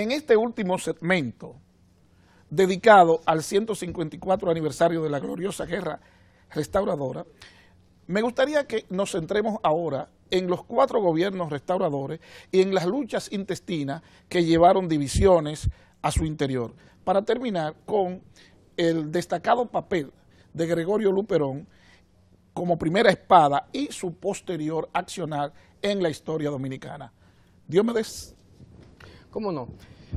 en este último segmento, dedicado al 154 aniversario de la gloriosa guerra restauradora, me gustaría que nos centremos ahora en los cuatro gobiernos restauradores y en las luchas intestinas que llevaron divisiones a su interior, para terminar con el destacado papel de Gregorio Luperón como primera espada y su posterior accionar en la historia dominicana. Dios me ¿Cómo no?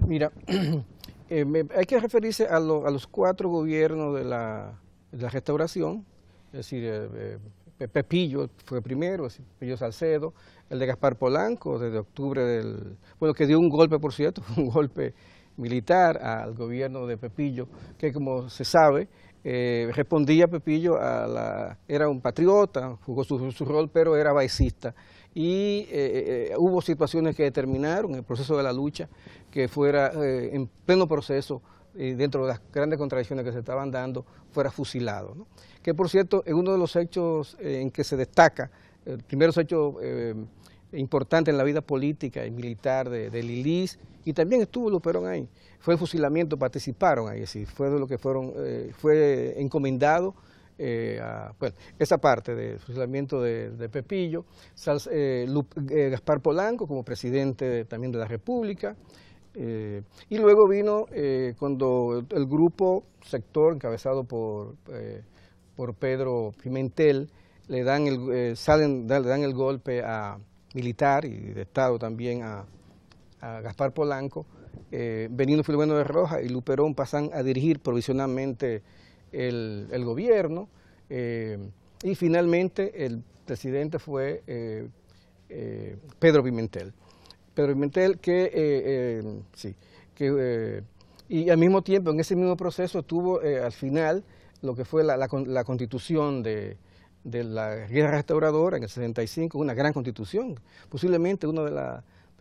Mira, eh, hay que referirse a, los cuatro gobiernos de la, restauración, es decir, eh, eh, Pepillo fue primero, Pepillo Salcedo, el de Gaspar Polanco desde octubre del... Bueno, que dio un golpe, por cierto, un golpe militar al gobierno de Pepillo, que como se sabe, eh, respondía Pepillo a la... era un patriota, jugó su, rol, pero era baicista. Y eh, eh, hubo situaciones que determinaron el proceso de la lucha que fuera en pleno proceso, dentro de las grandes contradicciones que se estaban dando, fuera fusilado. Que por cierto, es uno de los hechos en que se destaca, el primeros hechos importante en la vida política y militar de, de Lilis, y también estuvo Luperón ahí. Fue el fusilamiento, participaron ahí, sí, fue de lo que fueron, eh, fue encomendado eh, esa parte del fusilamiento de, Pepillo, eh, Gaspar Polanco como presidente también de la República, y luego vino cuando el grupo sector encabezado por, por Pedro Pimentel, le dan el, salen, le dan el golpe a militar y de Estado también a, a Gaspar Polanco, eh, Benigno Filomeno de Roja y Luperón pasan a dirigir provisionalmente el, gobierno eh, y finalmente el presidente fue eh, eh, Pedro Pimentel. Pedro Pimentel que, sí, que y al mismo tiempo en ese mismo proceso tuvo al final lo que fue la, la constitución de, de la guerra restauradora en el 75, una gran constitución, posiblemente una de,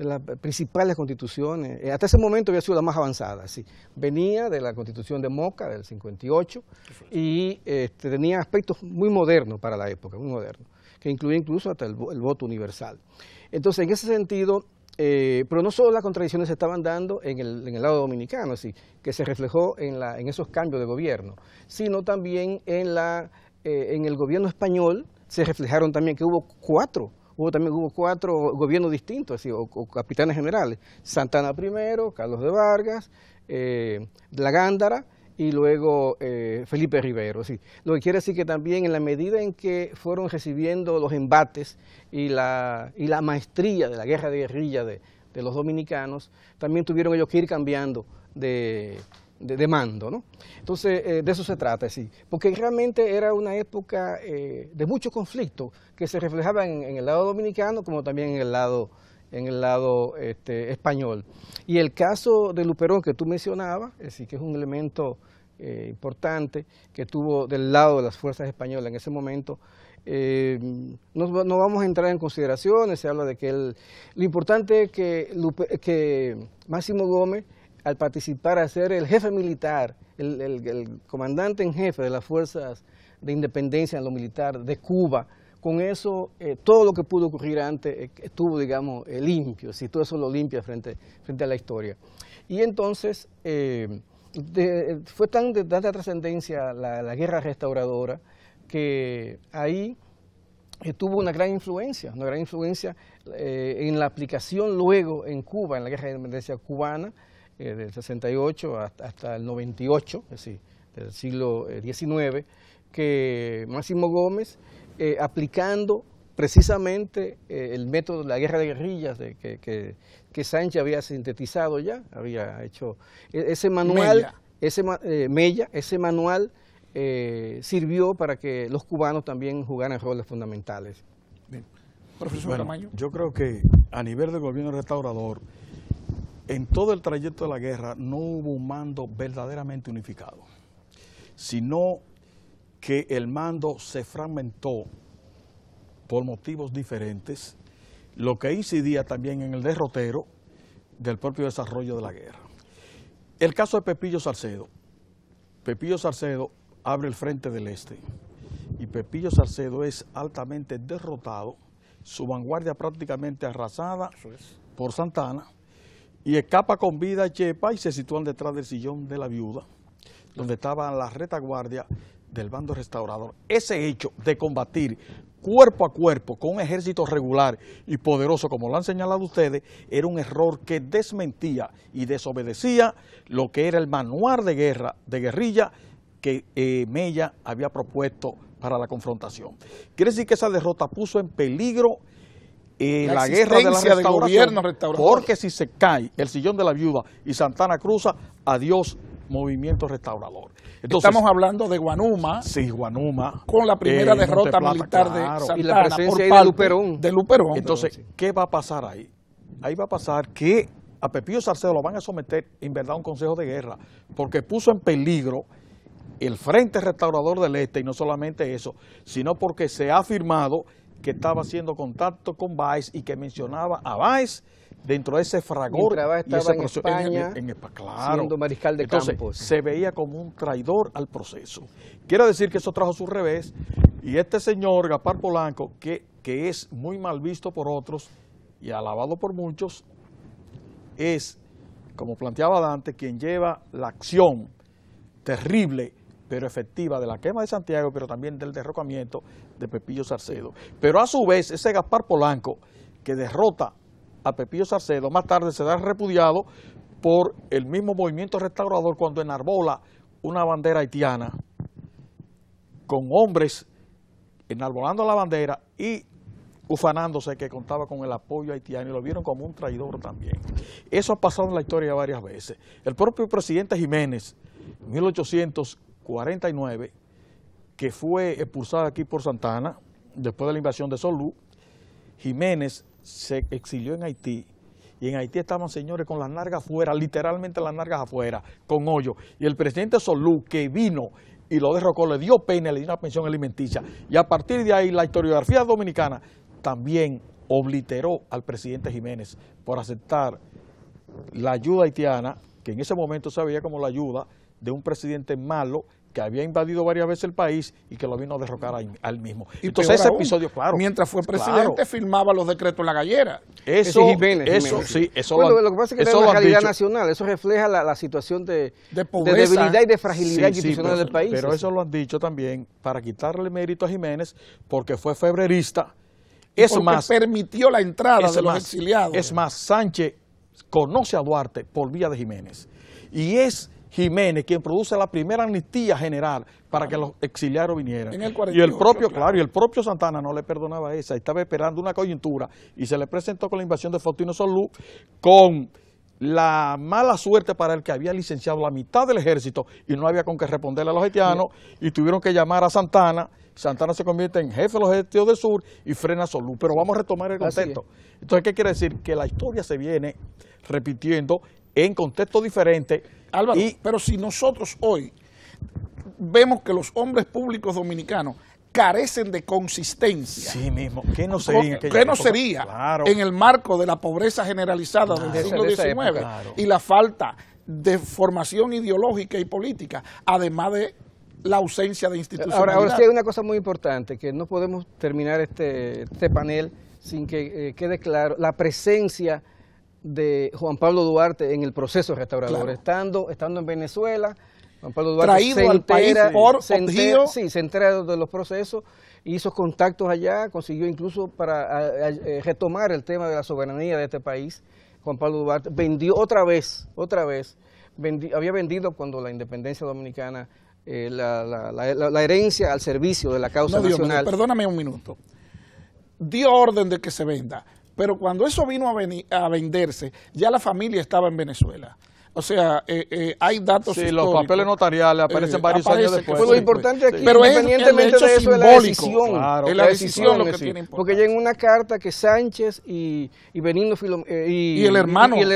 las principales constituciones, eh, hasta ese momento había sido la más avanzada, sí. venía de la constitución de Moca del 58 y este, tenía aspectos muy modernos para la época, muy modernos, que incluía incluso hasta el, voto universal. Entonces, en ese sentido, eh, pero no solo las contradicciones se estaban dando en el, en el lado dominicano, así, que se reflejó en, la, en, esos cambios de gobierno, sino también en la eh, en el gobierno español se reflejaron también que hubo cuatro, hubo también hubo cuatro gobiernos distintos, así, o, capitanes generales, Santana I, Carlos de Vargas, eh, La Gándara y luego eh, Felipe Rivero. Lo que quiere decir que también en la medida en que fueron recibiendo los embates y la, y la maestría de la guerra de guerrilla de, de los dominicanos, también tuvieron ellos que ir cambiando de, de, mando. ¿no? Entonces, eh, de eso se trata, sí. Porque realmente era una época eh, de mucho conflicto que se reflejaba en, el lado dominicano como también en el lado en el lado este, español. Y el caso de Luperón que tú mencionabas, que es un elemento eh, importante que tuvo del lado de las fuerzas españolas en ese momento, no, no, vamos a entrar en consideraciones, se habla de que él... Lo importante es que, que Máximo Gómez al participar a ser el jefe militar, el, comandante en jefe de las fuerzas de independencia en lo militar de Cuba. Con eso, eh, todo lo que pudo ocurrir antes eh, estuvo, digamos, eh, limpio, si todo eso lo limpia frente, a la historia. Y entonces, fue tan de tanta trascendencia la, guerra restauradora que ahí tuvo una gran influencia, una gran influencia en la aplicación luego en Cuba, en la guerra de independencia cubana, eh, del 68 hasta, hasta, el 98, es decir, del siglo XIX, eh, que Máximo Gómez, eh, aplicando precisamente el método de la guerra de guerrillas de que, Sánchez había sintetizado ya, había hecho e, ese manual, Mella. ese Mella, ese manual sirvió para que los cubanos también jugaran roles fundamentales. Profesor Yo creo que a nivel del gobierno restaurador en todo el trayecto de la guerra no hubo un mando verdaderamente unificado, sino que el mando se fragmentó por motivos diferentes, lo que incidía también en el derrotero del propio desarrollo de la guerra. El caso de Pepillo Salcedo. Pepillo Salcedo abre el frente del este y Pepillo Salcedo es altamente derrotado, su vanguardia prácticamente arrasada por Santana, y escapa con vida Chepa y se sitúan detrás del sillón de la viuda, donde estaban la retaguardia del bando restaurador. Ese hecho de combatir cuerpo a cuerpo con un ejército regular y poderoso, como lo han señalado ustedes, era un error que desmentía y desobedecía lo que era el manual de guerra, de guerrilla, que eh, Mella había propuesto para la confrontación. Quiere decir que esa derrota puso en peligro la, guerra de gobierno restaurador. porque si se cae el sillón de la viuda y Santana Cruza, adiós movimiento restaurador. Estamos hablando de Guanuma. Sí, Guanuma. Con la primera eh, derrota militar de Santana y por de Luperón. De Luperón. Entonces, ¿qué va a pasar ahí? Ahí va a pasar que a Pepillo Salcedo lo van a someter en verdad a un consejo de guerra, porque puso en peligro el Frente Restaurador del Este, y no solamente eso, sino porque se ha firmado que estaba haciendo contacto con Baez y que mencionaba a Baez dentro de ese fragor y ese proceso, en España, claro. siendo mariscal de Entonces, se veía como un traidor al proceso. Quiero decir que eso trajo su revés y este señor, Gaspar Polanco, que, que es muy mal visto por otros y alabado por muchos, es, como planteaba Dante, quien lleva la acción terrible pero efectiva de la quema de Santiago, pero también del derrocamiento de Pepillo Sarcedo. Pero a su vez, ese Gaspar Polanco que derrota a Pepillo Sarcedo, más tarde se da repudiado por el mismo movimiento restaurador cuando enarbola una bandera haitiana con hombres enarbolando la bandera y ufanándose que contaba con el apoyo haitiano y lo vieron como un traidor también. Eso ha pasado en la historia varias veces. El propio presidente Jiménez, en 1800, 49, que fue expulsada aquí por Santana después de la invasión de Solú. Jiménez se exilió en Haití y en Haití estaban señores con las nargas afuera, literalmente las nargas afuera, con hoyo. Y el presidente Solú, que vino y lo derrocó, le dio pena, le dio una pensión alimenticia. Y a partir de ahí, la historiografía dominicana también obliteró al presidente Jiménez por aceptar la ayuda haitiana, que en ese momento se veía como la ayuda de un presidente malo que había invadido varias veces el país y que lo vino a derrocar al mismo. Y Entonces ese episodio, claro. Mientras fue presidente, firmaba los decretos en la gallera. Eso, eso, sí, eso lo, que pasa es que calidad nacional, eso refleja la, situación de, de, debilidad y de fragilidad institucional del país. Pero eso lo han dicho también para quitarle mérito a Jiménez porque fue febrerista. eso más, permitió la entrada de los exiliados. Es más, Sánchez conoce a Duarte por vía de Jiménez. Y es Jiménez quien produce la primera amnistía general para que los exiliados vinieran. y el propio, claro. y el propio Santana no le perdonaba esa, estaba esperando una coyuntura y se le presentó con la invasión de Fortino Solú con la mala suerte para el que había licenciado la mitad del ejército y no había con qué responderle a los haitianos y tuvieron que llamar a Santana. Santana se convierte en jefe de los ejércitos del sur y frena a Solú. Pero vamos a retomar el contexto. Entonces, ¿qué quiere decir? Que la historia se viene repitiendo en contextos diferentes. Álvaro, pero si nosotros hoy vemos que los hombres públicos dominicanos carecen de consistencia. Sí mismo. ¿Qué no sería, ¿Qué no sería en el marco de la pobreza generalizada del ah, siglo XIX y la falta de formación ideológica y política, además de la ausencia de instituciones. Ahora, ahora sí hay una cosa muy importante, que no podemos terminar este, este panel sin que eh, quede claro la presencia de Juan Pablo Duarte en el proceso restaurador, estando, estando en Venezuela. Juan Pablo Duarte se al país sí, se de los procesos, hizo contactos allá, consiguió incluso para eh, retomar el tema de la soberanía de este país. Juan Pablo Duarte vendió otra vez, otra vez, había vendido cuando la independencia dominicana eh, la, herencia al servicio de la causa nacional. perdóname un minuto. Dio orden de que se venda pero cuando eso vino a, venderse, ya la familia estaba en Venezuela. O sea, eh, eh hay datos Sí, los papeles notariales aparecen eh, varios años después. Pero pues lo importante aquí, Pero independientemente de eso, es la decisión. es la decisión, lo que Porque ya en una carta que Sánchez y, y Benigno eh, y, el hermano... Y el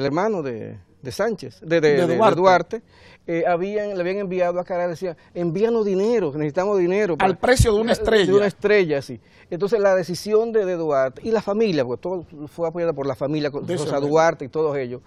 hermano, de, Sánchez, de, Duarte eh, habían, le habían enviado a Caracas, decía envíanos dinero, necesitamos dinero. Al precio de una estrella. De una estrella, sí. Entonces la decisión de, de Duarte y la familia, porque todo fue apoyada por la familia, de Duarte y todos ellos,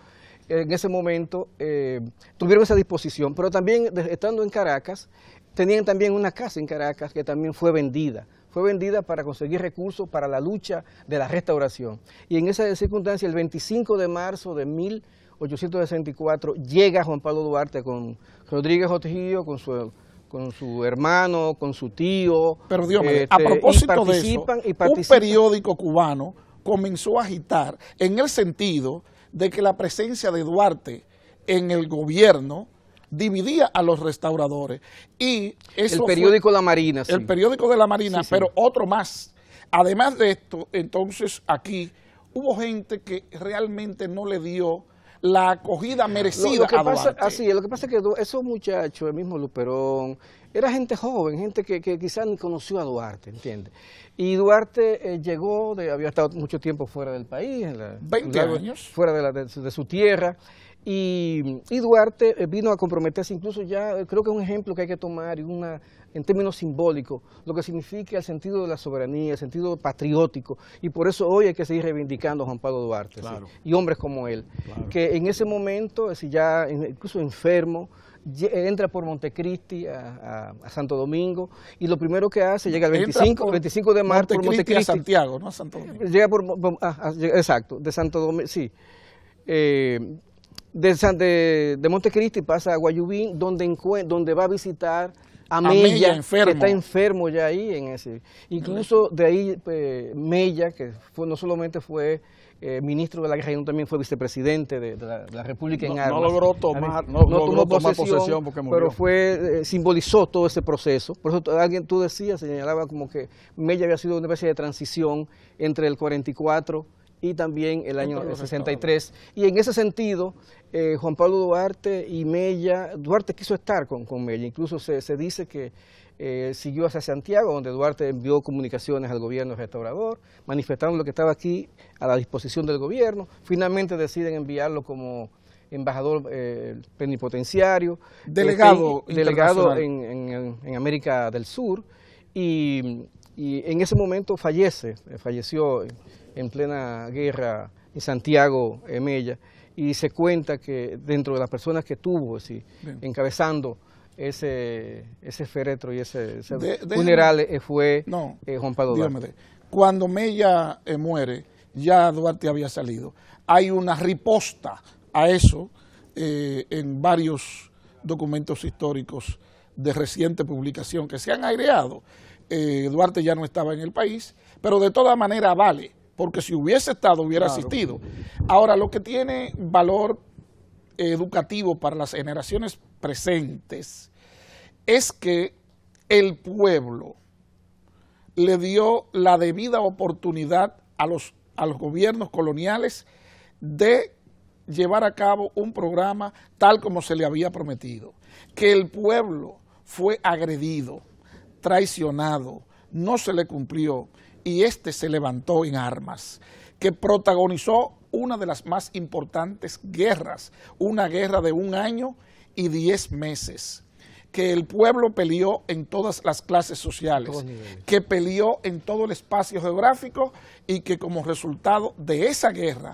en ese momento eh, tuvieron esa disposición, pero también estando en Caracas, tenían también una casa en Caracas que también fue vendida fue vendida para conseguir recursos para la lucha de la restauración. Y en esa circunstancia, el 25 de marzo de mil 864 llega Juan Pablo Duarte con Rodríguez Otejillo, con su con su hermano, con su tío. Pero Dios a este, propósito de eso, un periódico cubano comenzó a agitar en el sentido de que la presencia de Duarte en el gobierno dividía a los restauradores. Y el periódico La Marina. El periódico de La Marina, pero otro más. Además de esto, entonces aquí hubo gente que realmente no le dio la acogida merecida. que a pasa, así, lo que pasa es que esos muchachos, el mismo Luperón, era gente joven, gente que, quizás ni conoció a Duarte, ¿entiendes? Y Duarte eh, llegó, había estado mucho tiempo fuera del país, años. Fuera de su tierra. Y, Duarte eh, vino a comprometerse incluso ya, eh, creo que es un ejemplo que hay que tomar una, en términos simbólicos, lo que significa el sentido de la soberanía, el sentido patriótico, y por eso hoy hay que seguir reivindicando a Juan Pablo Duarte y hombres como él, que en ese momento, eh, si ya incluso enfermo, entra por Montecristi a, Santo Domingo y lo primero que hace, llega el 25, de marzo por Montecristi. A Santiago, no a Santo Domingo. Llega por, ah, ah, exacto, de Santo Domingo, sí de, de, Montecristi pasa a Guayubín, donde, donde va a visitar a Mella, que está enfermo ya ahí. en ese Incluso de ahí pues, Mella, que no solamente fue eh, ministro de la Guerra, sino también fue vicepresidente de, la, República en Armas. No logró tomar, no, posesión, porque murió. Pero fue, eh, simbolizó todo ese proceso. Por eso alguien, tú decías, señalaba como que Mella había sido una especie de transición entre el 44 y también el año 63. Y en ese sentido, eh, Juan Pablo Duarte y Mella, Duarte quiso estar con, con Mella, incluso se, dice que eh, siguió hacia Santiago, donde Duarte envió comunicaciones al gobierno restaurador, manifestando lo que estaba aquí a la disposición del gobierno, finalmente deciden enviarlo como embajador eh, plenipotenciario, delegado, este, delegado en, América del Sur, y, y en ese momento fallece, eh, falleció en plena guerra en Santiago Mella y se cuenta que dentro de las personas que tuvo, encabezando ese, ese féretro y ese, funeral eh, fue no, eh, Juan Pablo Cuando Mella eh, muere, ya Duarte había salido. Hay una riposta a eso en varios documentos históricos de reciente publicación que se han aireado. Duarte ya no estaba en el país, pero de toda manera vale porque si hubiese estado hubiera asistido. Ahora, lo que tiene valor educativo para las generaciones presentes es que el pueblo le dio la debida oportunidad a los gobiernos coloniales de llevar a cabo un programa tal como se le había prometido, que el pueblo fue agredido, traicionado, no se le cumplió y este se levantó en armas, que protagonizó una de las más importantes guerras, una guerra de un año y diez meses, que el pueblo peleó en todas las clases sociales, que peleó en todo el espacio geográfico y que como resultado de esa guerra,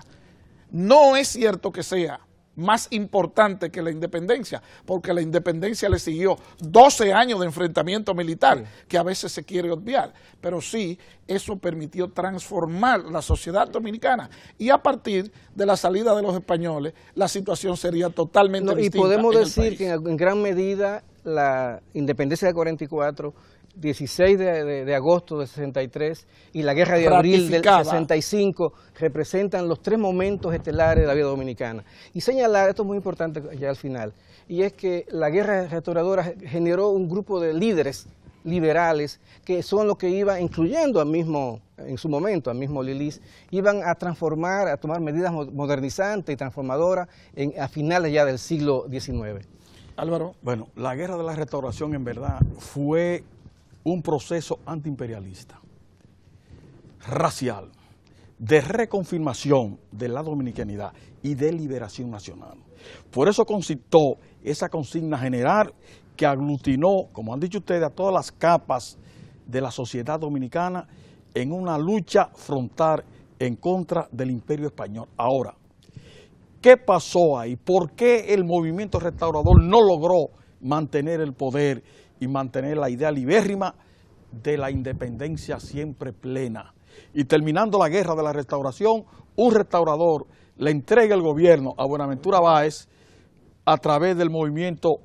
no es cierto que sea más importante que la independencia, porque la independencia le siguió 12 años de enfrentamiento militar, que a veces se quiere obviar, pero sí, eso permitió transformar la sociedad dominicana y a partir de la salida de los españoles, la situación sería totalmente Y podemos decir que en gran medida la independencia de 44 16 de, agosto de, agosto 63 y la guerra de abril del 65 representan los tres momentos estelares de la vida dominicana. Y señalar, esto es muy importante ya al final, y es que la guerra restauradora generó un grupo de líderes liberales que son los que iban, incluyendo al mismo, en su momento, al mismo Lilis, iban a transformar, a tomar medidas modernizantes y transformadoras a finales ya del siglo XIX. Álvaro. Bueno, la guerra de la restauración en verdad fue un proceso antiimperialista, racial, de reconfirmación de la dominicanidad y de liberación nacional. Por eso concitó esa consigna general que aglutinó, como han dicho ustedes, a todas las capas de la sociedad dominicana en una lucha frontal en contra del imperio español. Ahora, ¿qué pasó ahí? ¿Por qué el movimiento restaurador no logró mantener el poder y mantener la idea libérrima de la independencia siempre plena. Y terminando la guerra de la restauración, un restaurador le entrega el gobierno a Buenaventura Báez a través del movimiento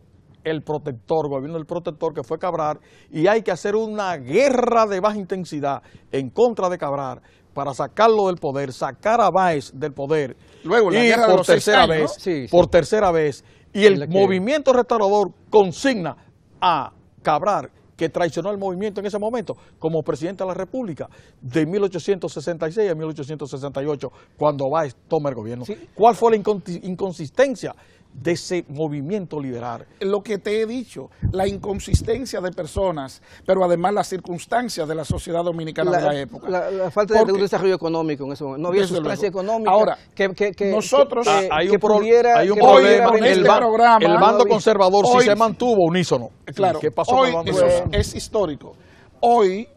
El Protector, gobierno del Protector que fue Cabrar, y hay que hacer una guerra de baja intensidad en contra de Cabrar para sacarlo del poder, sacar a Báez del poder. Luego, por tercera vez, por tercera vez, y el, movimiento restaurador consigna a Cabral, que traicionó el movimiento en ese momento como presidente de la República de 1866 a 1868, cuando va toma el gobierno. ¿Cuál fue la inconsistencia de ese movimiento liberal. Lo que te he dicho, la inconsistencia de personas, pero además las circunstancias de la sociedad dominicana de la época. La, falta de un desarrollo económico en ese momento. No había sustancia económica Ahora, que, nosotros que, ah, hay un, problema. en este el, programa, el bando conservador si se mantuvo unísono. Eh, claro, ¿Qué pasó hoy con es histórico. Hoy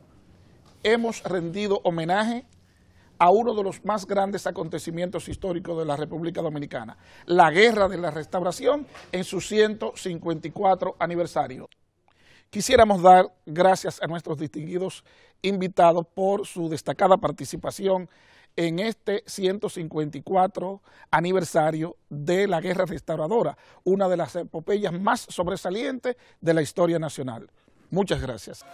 hemos rendido homenaje a uno de los más grandes acontecimientos históricos de la República Dominicana, la Guerra de la Restauración en su 154 aniversario. Quisiéramos dar gracias a nuestros distinguidos invitados por su destacada participación en este 154 aniversario de la Guerra Restauradora, una de las epopeyas más sobresalientes de la historia nacional. Muchas gracias.